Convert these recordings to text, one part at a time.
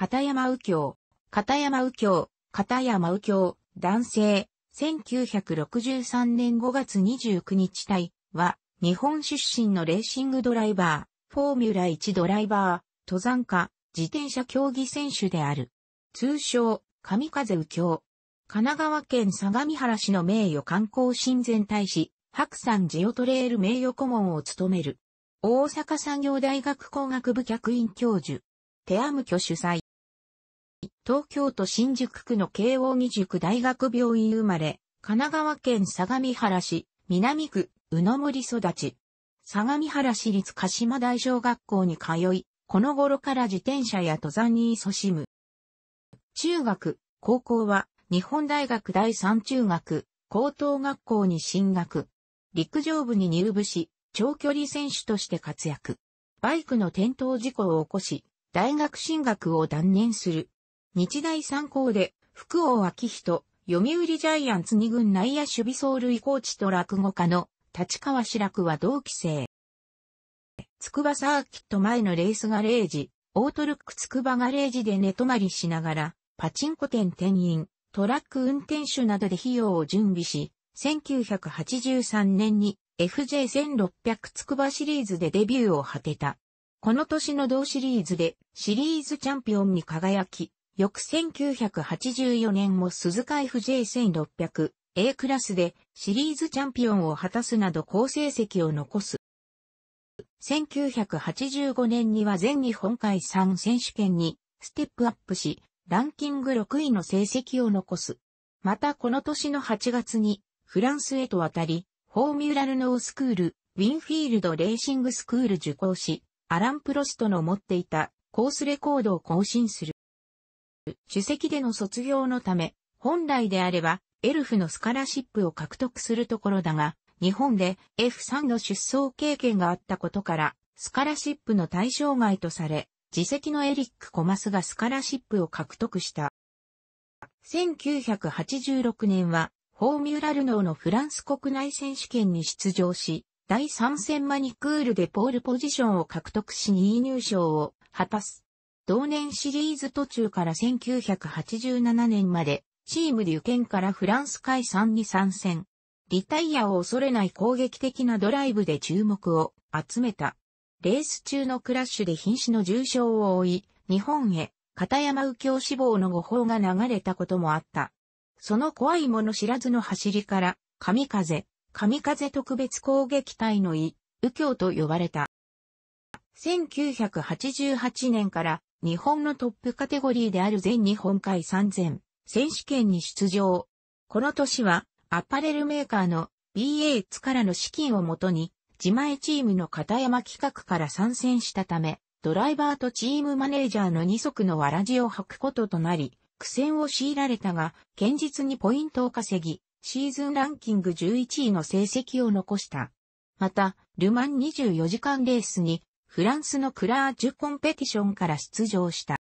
片山右京、片山右京、片山右京、男性、1963年5月29日体は、日本出身のレーシングドライバー、フォーミュラ1ドライバー、登山家、自転車競技選手である。通称、神風右京。神奈川県相模原市の名誉観光親善大使、白山ジオトレール名誉顧問を務める。大阪産業大学工学部客員教授。テアム巨主催。東京都新宿区の慶応義塾大学病院生まれ、神奈川県相模原市、南区、宇野森育ち。相模原市立鹿島大小学校に通い、この頃から自転車や登山に勤しむ。中学、高校は、日本大学第三中学、高等学校に進学。陸上部に入部し、長距離選手として活躍。バイクの転倒事故を起こし、大学進学を断念する。日大三高で、福王明人、読売ジャイアンツ二軍内野守備走塁コーチと落語家の立川志らくは同期生。筑波サーキット前のレースガレージ、オートルック筑波ガレージで寝泊まりしながら、パチンコ店店員、トラック運転手などで費用を準備し、1983年に FJ1600 筑波シリーズでデビューを果てた。この年の同シリーズでシリーズチャンピオンに輝き、翌1984年も鈴鹿 FJ1600 A クラスでシリーズチャンピオンを果たすなど好成績を残す。1985年には全日本海3選手権にステップアップし、ランキング6位の成績を残す。またこの年の8月にフランスへと渡り、フォーミュラルノースクール、ウィンフィールドレーシングスクール受講し、アラン・プロストの持っていたコースレコードを更新する。主席での卒業のため、本来であれば、エルフのスカラシップを獲得するところだが、日本で F3 の出走経験があったことから、スカラシップの対象外とされ、自責のエリック・コマスがスカラシップを獲得した。1986年は、フォーミュラルノーのフランス国内選手権に出場し、第3戦マニクールでポールポジションを獲得し2位入賞を果たす。同年シリーズ途中から1987年まで、チームでュケンからフランス解散に参戦。リタイアを恐れない攻撃的なドライブで注目を集めた。レース中のクラッシュで瀕死の重傷を負い、日本へ、片山右京志望の誤報が流れたこともあった。その怖いもの知らずの走りから、神風、神風特別攻撃隊の意、右京と呼ばれた。1988年から日本のトップカテゴリーである全日本海3000選手権に出場。この年はアパレルメーカーの BA2 からの資金をもとに自前チームの片山企画から参戦したため、ドライバーとチームマネージャーの二足のわらじを履くこととなり、苦戦を強いられたが、堅実にポイントを稼ぎ、シーズンランキング11位の成績を残した。また、ルマン24時間レースにフランスのクラージュコンペティションから出場した。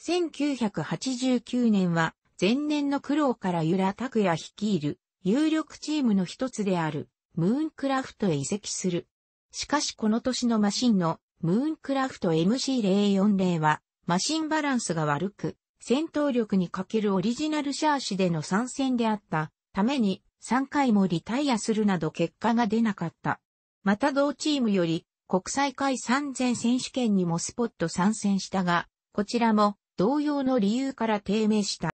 1989年は前年の苦労からユラ・タクヤ率いる有力チームの一つであるムーンクラフトへ移籍する。しかしこの年のマシンのムーンクラフト MC040 はマシンバランスが悪く戦闘力に欠けるオリジナルシャーシでの参戦であったために3回もリタイアするなど結果が出なかった。また同チームより国際会3000選手権にもスポット参戦したが、こちらも同様の理由から低迷した。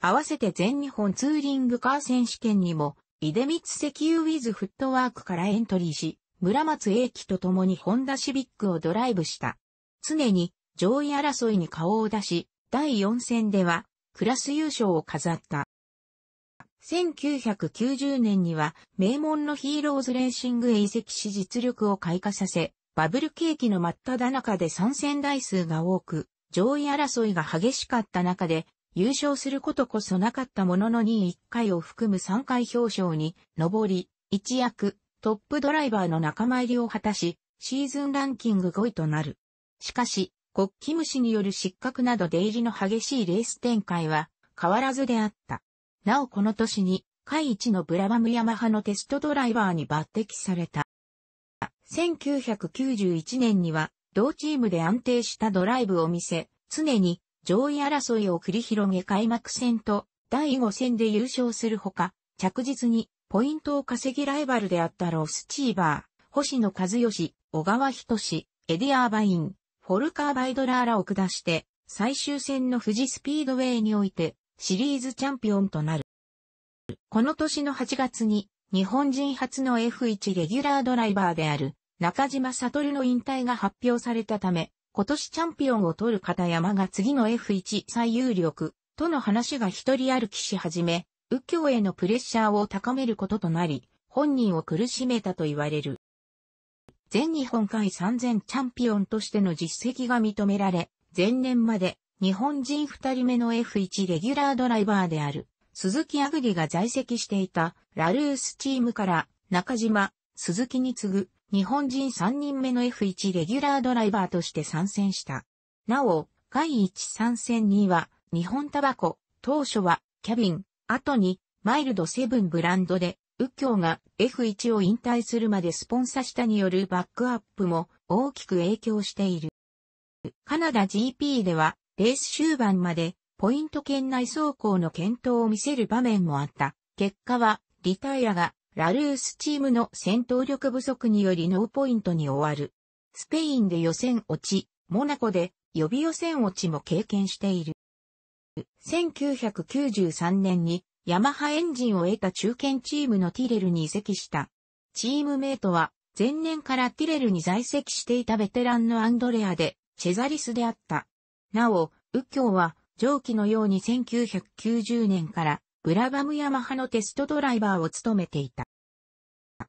合わせて全日本ツーリングカー選手権にも、出光石油ウィズフットワークからエントリーし、村松英樹と共にホンダシビックをドライブした。常に上位争いに顔を出し、第4戦ではクラス優勝を飾った。1990年には名門のヒーローズレーシングへ移籍し実力を開花させ、バブル景気の真っ只中で参戦台数が多く、上位争いが激しかった中で、優勝することこそなかったものの2位1回を含む3回表彰に上り、一躍トップドライバーの仲間入りを果たし、シーズンランキング5位となる。しかし、国旗虫による失格など出入りの激しいレース展開は変わらずであった。なおこの年に、海一のブラバムヤマハのテストドライバーに抜擢された。1991年には、同チームで安定したドライブを見せ、常に上位争いを繰り広げ開幕戦と第5戦で優勝するほか、着実にポイントを稼ぎライバルであったロスチーバー、星野和義、小川仁志、エディアーバイン、フォルカーバイドラーらを下して、最終戦の富士スピードウェイにおいて、シリーズチャンピオンとなる。この年の8月に、日本人初の F1 レギュラードライバーである、中島悟の引退が発表されたため、今年チャンピオンを取る片山が次の F1 最有力との話が一人歩きし始め、右京へのプレッシャーを高めることとなり、本人を苦しめたと言われる。全日本海3000チャンピオンとしての実績が認められ、前年まで日本人二人目の F1 レギュラードライバーである、鈴木アグリが在籍していた、ラルースチームから、中島、鈴木に次ぐ、日本人三人目の F1 レギュラードライバーとして参戦した。なお、第一参戦には、日本タバコ、当初は、キャビン、後に、マイルドセブンブランドで、右京が F1 を引退するまでスポンサしたによるバックアップも大きく影響している。カナダ GP ではレース終盤までポイント圏内走行の検討を見せる場面もあった。結果は、リタイアが、ラルースチームの戦闘力不足によりノーポイントに終わる。スペインで予選落ち、モナコで予備予選落ちも経験している。1993年にヤマハエンジンを得た中堅チームのティレルに移籍した。チームメイトは前年からティレルに在籍していたベテランのアンドレアで、チェザリスであった。なお、右京は、上記のように1990年からブラバムヤマハのテストドライバーを務めていた。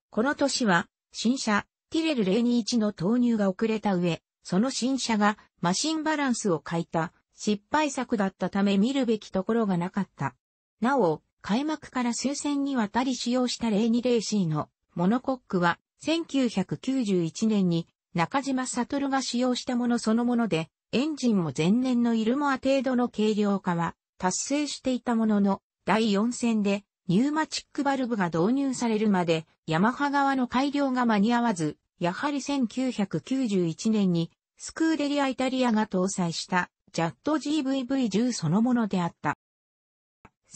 この年は、新車、ティレル021の投入が遅れた上、その新車がマシンバランスを欠いた失敗作だったため見るべきところがなかった。なお、開幕から数戦にわたり使用した02 0 c シーのモノコックは1991年に中島悟が使用したものそのものでエンジンも前年のイルモア程度の軽量化は達成していたものの、第4戦でニューマチックバルブが導入されるまで、ヤマハ側の改良が間に合わず、やはり1991年にスクーデリアイタリアが搭載したジャット GVV10 そのものであった。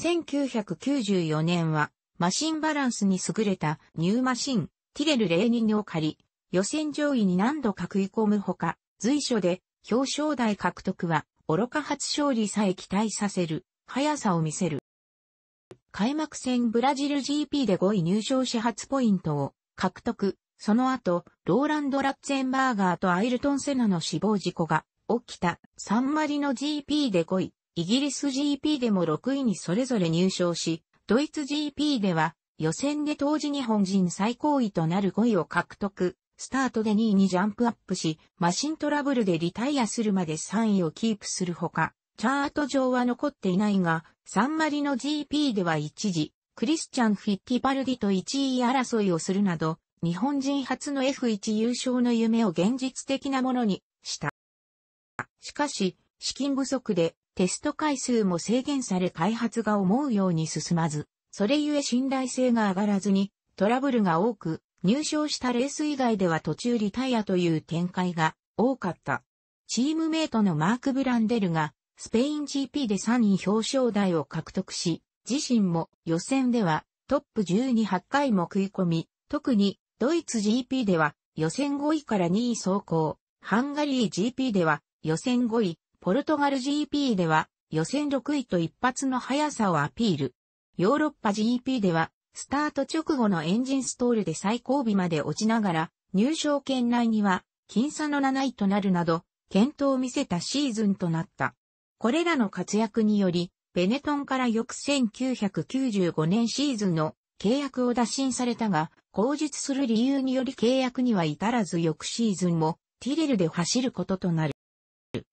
1994年はマシンバランスに優れたニューマシンティレルレーニンを借り、予選上位に何度か食い込むほか、随所で表彰台獲得は、愚か初勝利さえ期待させる、速さを見せる。開幕戦ブラジル GP で5位入賞し初ポイントを獲得。その後、ローランド・ラッツェンバーガーとアイルトン・セナの死亡事故が起きた。サンマリの GP で5位、イギリス GP でも6位にそれぞれ入賞し、ドイツ GP では予選で当時日本人最高位となる5位を獲得。スタートで2位にジャンプアップし、マシントラブルでリタイアするまで3位をキープするほか、チャート上は残っていないが、サンマリの GP では一時、クリスチャン・フィッティパルディと1位争いをするなど、日本人初の F1 優勝の夢を現実的なものにした。しかし、資金不足でテスト回数も制限され開発が思うように進まず、それゆえ信頼性が上がらずにトラブルが多く、入賞したレース以外では途中リタイアという展開が多かった。チームメイトのマーク・ブランデルがスペイン GP で3位表彰台を獲得し、自身も予選ではトップ128回も食い込み、特にドイツ GP では予選5位から2位走行、ハンガリー GP では予選5位、ポルトガル GP では予選6位と一発の速さをアピール。ヨーロッパ GP ではスタート直後のエンジンストールで最後尾まで落ちながら、入賞圏内には、僅差の7位となるなど、健闘を見せたシーズンとなった。これらの活躍により、ベネトンから翌1995年シーズンの契約を打診されたが、口述する理由により契約には至らず翌シーズンもティレルで走ることとなる。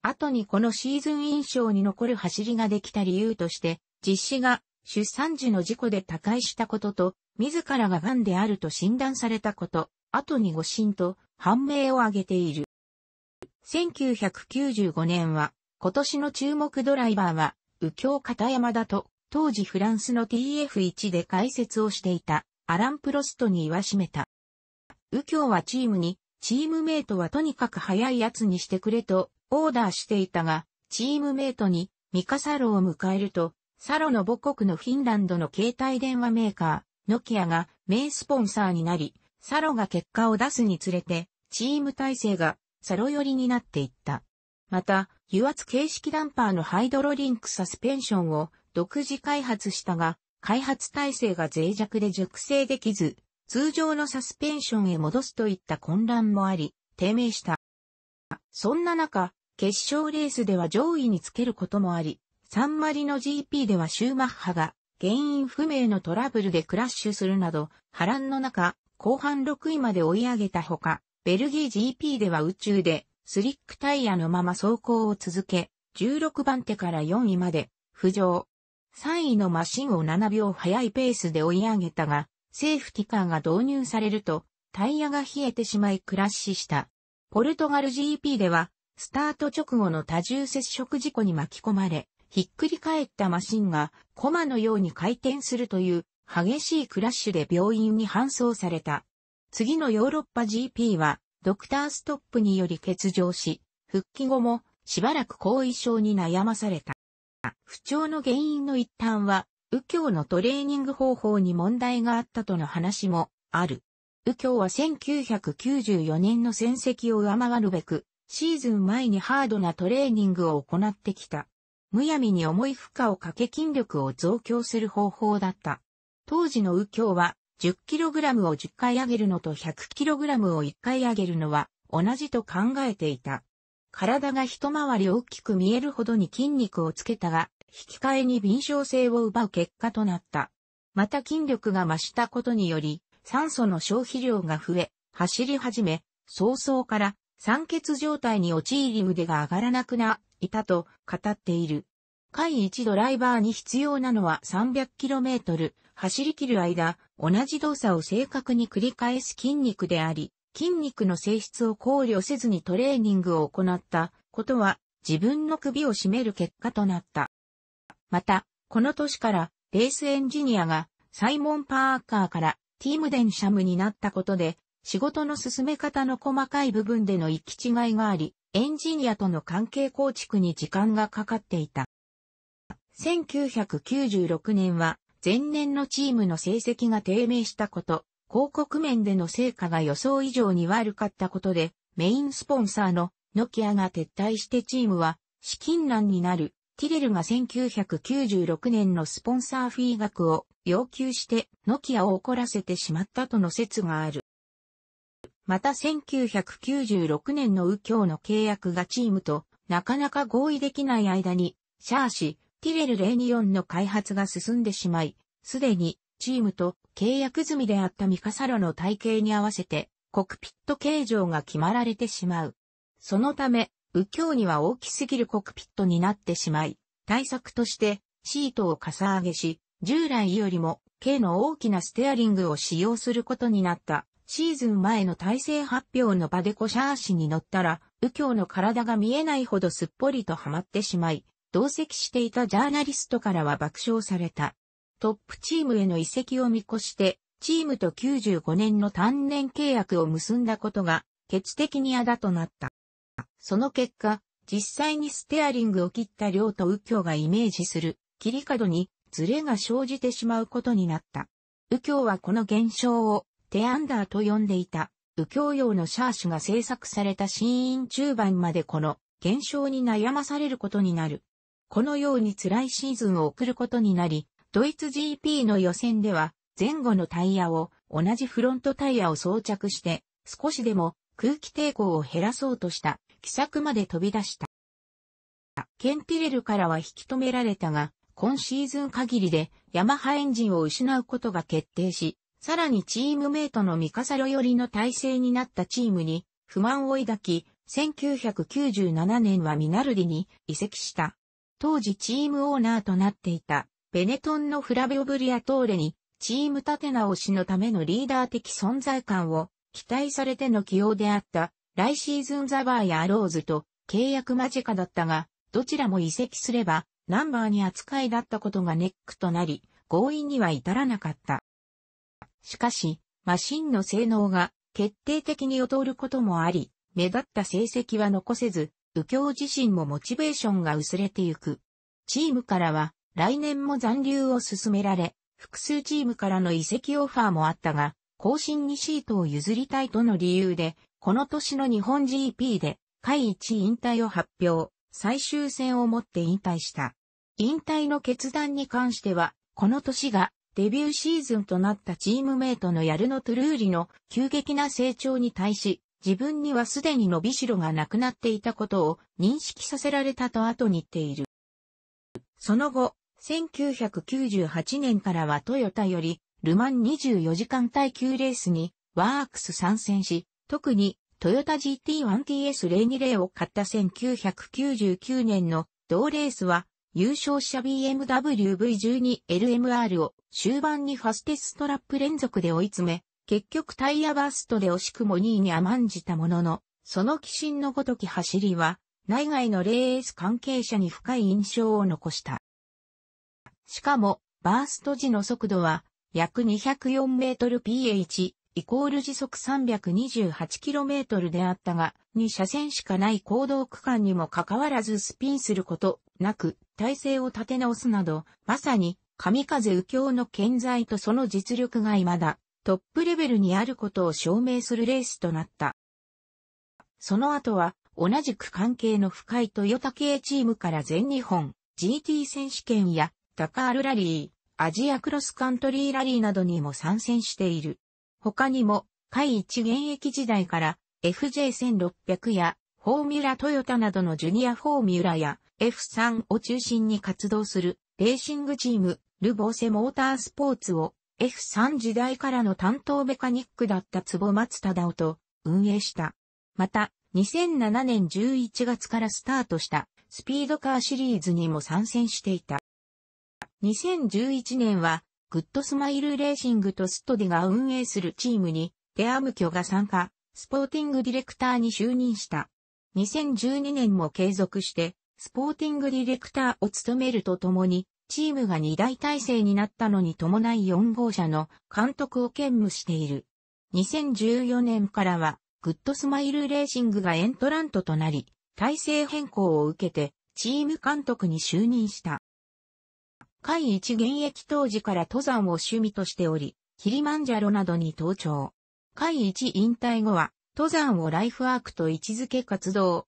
後にこのシーズン印象に残る走りができた理由として、実施が出産時の事故で他界したことと、自らが癌であると診断されたこと、後に誤診と判明を挙げている。1995年は、今年の注目ドライバーは、右京片山だと、当時フランスの TF1 で解説をしていた、アラン・プロストに言わしめた。右京はチームに、チームメイトはとにかく早いやつにしてくれと、オーダーしていたが、チームメイトに、ミカサロを迎えると、サロの母国のフィンランドの携帯電話メーカー、ノキアが名スポンサーになり、サロが結果を出すにつれて、チーム体制がサロ寄りになっていった。また、油圧形式ダンパーのハイドロリンクサスペンションを独自開発したが、開発体制が脆弱で熟成できず、通常のサスペンションへ戻すといった混乱もあり、低迷した。そんな中、決勝レースでは上位につけることもあり、サンマリ GP ではシューマッハが原因不明のトラブルでクラッシュするなど波乱の中後半6位まで追い上げたほか、ベルギー GP では宇宙でスリックタイヤのまま走行を続け、16番手から4位まで浮上。3位のマシンを7秒速いペースで追い上げたが、セーフティカーが導入されると、タイヤが冷えてしまいクラッシュした。ポルトガル GP では、スタート直後の多重接触事故に巻き込まれ、ひっくり返ったマシンがコマのように回転するという激しいクラッシュで病院に搬送された。次のヨーロッパ GP はドクターストップにより欠場し、復帰後もしばらく後遺症に悩まされた。不調の原因の一端は、右京のトレーニング方法に問題があったとの話もある。右京は1994年の戦績を上回るべく、シーズン前にハードなトレーニングを行ってきた。むやみに重い負荷をかけ筋力を増強する方法だった。当時の右京は 10kg を10回上げるのと 100kg を1回上げるのは同じと考えていた。体が一回り大きく見えるほどに筋肉をつけたが、引き換えに敏捷性を奪う結果となった。また筋力が増したことにより、酸素の消費量が増え、走り始め、早々から酸欠状態に陥り腕が上がらなくなっいたと語っている。回一ドライバーに必要なのは 300km 走り切る間、同じ動作を正確に繰り返す筋肉であり、筋肉の性質を考慮せずにトレーニングを行ったことは自分の首を絞める結果となった。また、この年からレースエンジニアがサイモン・パーカーからティームデンシャムになったことで仕事の進め方の細かい部分での行き違いがあり、エンジニアとの関係構築に時間がかかっていた。1996年は、前年のチームの成績が低迷したこと、広告面での成果が予想以上に悪かったことで、メインスポンサーのノキアが撤退してチームは資金難になる。ティレルが1996年のスポンサーフィー額を要求してノキアを怒らせてしまったとの説がある。また1996年の右京の契約がチームとなかなか合意できない間に、シャーシ、ティレルレニオンの開発が進んでしまい、すでにチームと契約済みであったミカサロの体型に合わせて、コクピット形状が決まられてしまう。そのため、右京には大きすぎるコクピットになってしまい、対策としてシートをかさ上げし、従来よりも軽の大きなステアリングを使用することになった。シーズン前の体制発表の場でコシャー氏に乗ったら、右京の体が見えないほどすっぽりとハマってしまい、同席していたジャーナリストからは爆笑された。トップチームへの移籍を見越して、チームと95年の単年契約を結んだことが、決的にあだとなった。その結果、実際にステアリングを切った量と右京がイメージする、切り角にズレが生じてしまうことになった。右京はこの現象をテアンダーと呼んでいた、右京用のシャーシュが制作された新院中盤までこの現象に悩まされることになる。このように辛いシーズンを送ることになり、ドイツ GP の予選では前後のタイヤを同じフロントタイヤを装着して少しでも空気抵抗を減らそうとした気策まで飛び出した。ケンピレルからは引き止められたが、今シーズン限りでヤマハエンジンを失うことが決定し、さらにチームメイトのミカサロ寄りの体制になったチームに不満を抱き、1997年はミナルディに移籍した。当時チームオーナーとなっていたベネトンのフラベオ・ブリアトーレにチーム立て直しのためのリーダー的存在感を期待されての起用であった来シーズンザバーやアローズと契約間近だったが、どちらも移籍すればナンバーに扱いだったことがネックとなり、合意には至らなかった。しかし、マシンの性能が決定的に劣ることもあり、目立った成績は残せず、右京自身もモチベーションが薄れてゆく。チームからは、来年も残留を進められ、複数チームからの移籍オファーもあったが、後進にシートを譲りたいとの理由で、この年の日本 GP で、会一引退を発表、最終戦をもって引退した。引退の決断に関しては、この年がデビューシーズンとなったチームメイトのヤルノ・トゥルーリの急激な成長に対し、自分にはすでに伸びしろがなくなっていたことを認識させられたと後に言っている。その後、1998年からはトヨタより、ルマン24時間耐久レースにワークス参戦し、特にトヨタ GT1TS020 を買った1999年の同レースは優勝者 BMW V12LMR を終盤にファステストラップ連続で追い詰め、結局タイヤバーストで惜しくも2位に甘んじたものの、その寄心のごとき走りは、内外のレース関係者に深い印象を残した。しかも、バースト時の速度は、約2 0 4ル p h イコール時速3 2 8トルであったが、2車線しかない行動区間にもかかわらずスピンすることなく、体制を立て直すなど、まさに、神風右京の健在とその実力が未だ、トップレベルにあることを証明するレースとなった。その後は、同じく関係の深いトヨタ系チームから全日本、GT 選手権や、ダカールラリー、アジアクロスカントリーラリーなどにも参戦している。他にも、海一現役時代から、FJ1600 や、フォーミュラトヨタなどのジュニアフォーミュラや、F3 を中心に活動するレーシングチーム、ルボーセモータースポーツを F3 時代からの担当メカニックだった坪松忠夫と運営した。また、2007年11月からスタートしたスピードカーシリーズにも参戦していた。2011年は、グッドスマイルレーシングとストディが運営するチームに、デアムキョが参加、スポーティングディレクターに就任した。2012年も継続して、スポーティングディレクターを務めるとともに、チームが2大体制になったのに伴い4号車の監督を兼務している。2014年からは、グッドスマイルレーシングがエントラントとなり、体制変更を受けて、チーム監督に就任した。会一現役当時から登山を趣味としており、キリマンジャロなどに登頂。会一引退後は、登山をライフワークと位置づけ活動。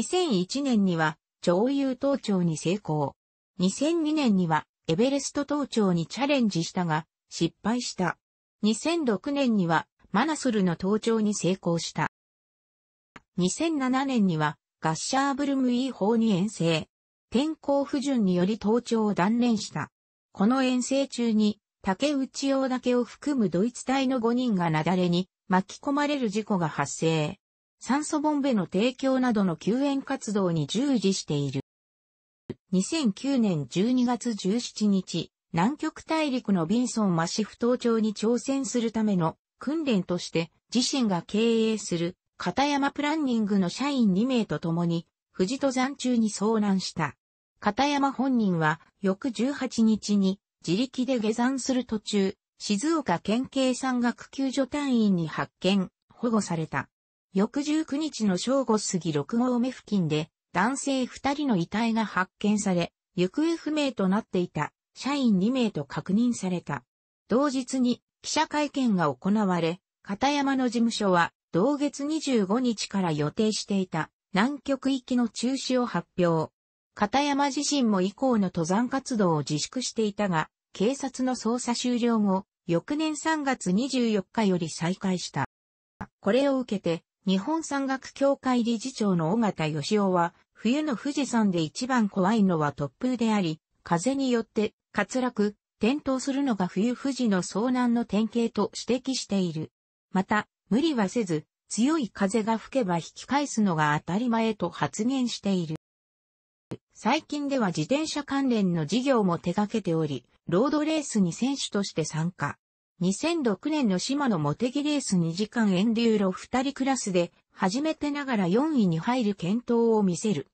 2001年には、上優登頂に成功。2002年にはエベレスト登頂にチャレンジしたが、失敗した。2006年にはマナスルの登頂に成功した。2007年にはガッシャーブルム E 法に遠征。天候不順により登頂を断念した。この遠征中に竹内用だけを含むドイツ隊の5人が雪崩に巻き込まれる事故が発生。酸素ボンベの提供などの救援活動に従事している。2009年12月17日、南極大陸のビンソンマシフ島町に挑戦するための訓練として自身が経営する片山プランニングの社員2名と共に富士登山中に遭難した。片山本人は翌18日に自力で下山する途中、静岡県警山岳救助隊員に発見、保護された。翌19日の正午過ぎ6合目付近で、男性2人の遺体が発見され、行方不明となっていた、社員2名と確認された。同日に記者会見が行われ、片山の事務所は、同月25日から予定していた南極行きの中止を発表。片山自身も以降の登山活動を自粛していたが、警察の捜査終了後、翌年3月24日より再開した。これを受けて、日本山岳協会理事長の尾形義雄は、冬の富士山で一番怖いのは突風であり、風によって滑落、転倒するのが冬富士の遭難の典型と指摘している。また、無理はせず、強い風が吹けば引き返すのが当たり前と発言している。最近では自転車関連の事業も手掛けており、ロードレースに選手として参加。2006年の島のモテギレース2時間エンデューロ2人クラスで、初めてながら4位に入る検討を見せる。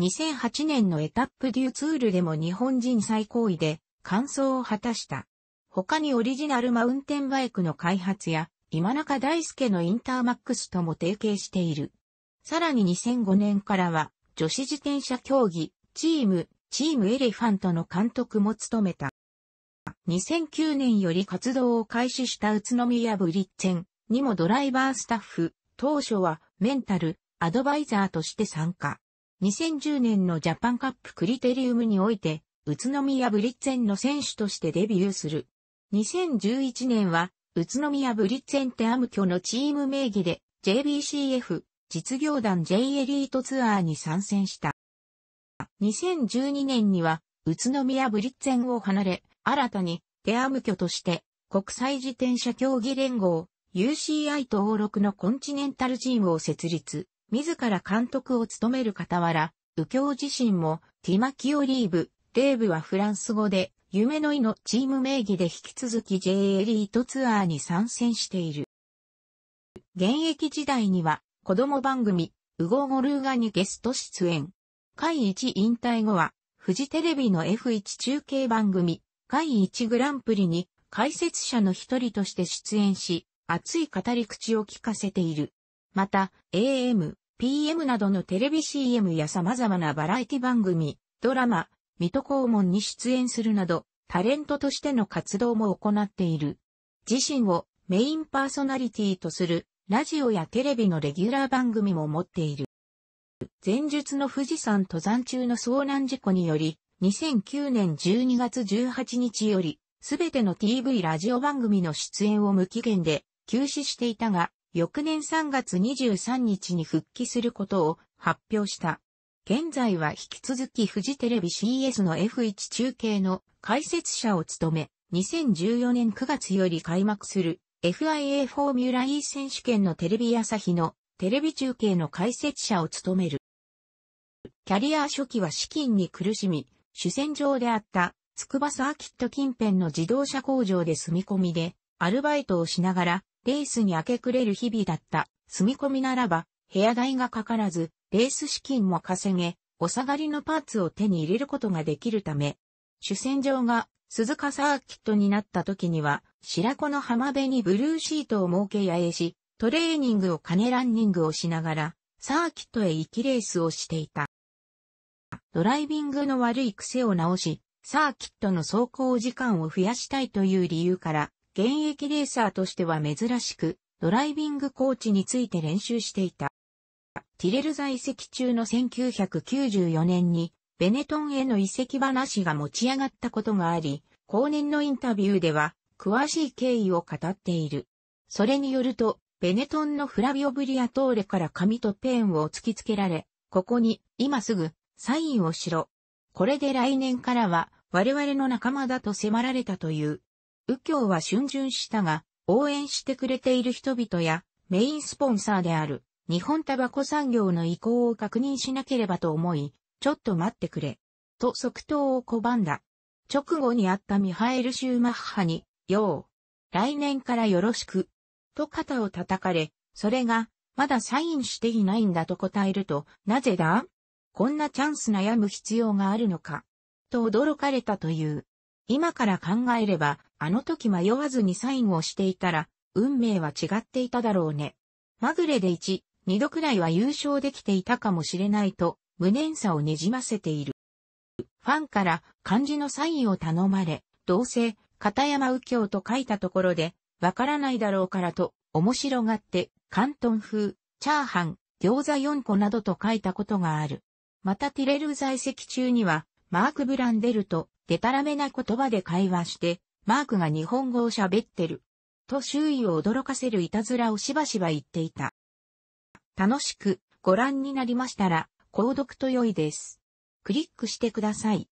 2008年のエタップデューツールでも日本人最高位で、完走を果たした。他にオリジナルマウンテンバイクの開発や、今中大輔のインターマックスとも提携している。さらに2005年からは、女子自転車競技、チーム、チームエレファントの監督も務めた。2009年より活動を開始した宇都宮ブリッツェンにもドライバースタッフ、当初はメンタル、アドバイザーとして参加。2010年のジャパンカップクリテリウムにおいて、宇都宮ブリッツェンの選手としてデビューする。2011年は、宇都宮ブリッツェンテアム居のチーム名義で JBCF 実業団 J エリートツアーに参戦した。2012年には宇都宮ブリッツェンを離れ、新たに、テアム挙として、国際自転車競技連合、UCI 登録のコンチネンタルチームを設立、自ら監督を務める傍ら、右京自身も、ティマキオリーブ、デーブはフランス語で、夢の意のチーム名義で引き続き J エリートツアーに参戦している。現役時代には、子供番組、ウゴゴルーガにゲスト出演。会一引退後は、フジテレビの F1 中継番組、第1グランプリに解説者の一人として出演し、熱い語り口を聞かせている。また、AM、PM などのテレビ CM や様々なバラエティ番組、ドラマ、水戸黄門に出演するなど、タレントとしての活動も行っている。自身をメインパーソナリティとする、ラジオやテレビのレギュラー番組も持っている。前述の富士山登山中の遭難事故により、2009年12月18日より、すべての TV ラジオ番組の出演を無期限で休止していたが、翌年3月23日に復帰することを発表した。現在は引き続きフジテレビ CS の F1 中継の解説者を務め、2014年9月より開幕する FIA フォーミュラ E 選手権のテレビ朝日のテレビ中継の解説者を務める。キャリア初期は資金に苦しみ、主戦場であった筑波サーキット近辺の自動車工場で住み込みで、アルバイトをしながら、レースに明け暮れる日々だった。住み込みならば、部屋代がかからず、レース資金も稼げ、お下がりのパーツを手に入れることができるため、主戦場が鈴鹿サーキットになった時には、白子の浜辺にブルーシートを設けやえし、トレーニングを兼ねランニングをしながら、サーキットへ行きレースをしていた。ドライビングの悪い癖を直し、サーキットの走行時間を増やしたいという理由から、現役レーサーとしては珍しく、ドライビングコーチについて練習していた。ティレル在籍中の1994年に、ベネトンへの移籍話が持ち上がったことがあり、後年のインタビューでは、詳しい経緯を語っている。それによると、ベネトンのフラビオ・ブリアトーレから紙とペンを突きつけられ、ここに、今すぐ、サインをしろ。これで来年からは我々の仲間だと迫られたという。右京は春巡したが、応援してくれている人々やメインスポンサーである日本タバコ産業の意向を確認しなければと思い、ちょっと待ってくれ。と即答を拒んだ。直後にあったミハエル・シューマッハに、よう、来年からよろしく、と肩を叩かれ、それが、まだサインしていないんだと答えると、なぜだこんなチャンス悩む必要があるのか、と驚かれたという。今から考えれば、あの時迷わずにサインをしていたら、運命は違っていただろうね。まぐれで1、2度くらいは優勝できていたかもしれないと、無念さをねじませている。ファンから漢字のサインを頼まれ、どうせ、片山右京と書いたところで、わからないだろうからと、面白がって、関東風、チャーハン、餃子4個などと書いたことがある。またティレル在籍中には、マーク・ブランデルと、デタラメな言葉で会話して、マークが日本語を喋ってる。と周囲を驚かせるいたずらをしばしば言っていた。楽しくご覧になりましたら、購読と良いです。クリックしてください。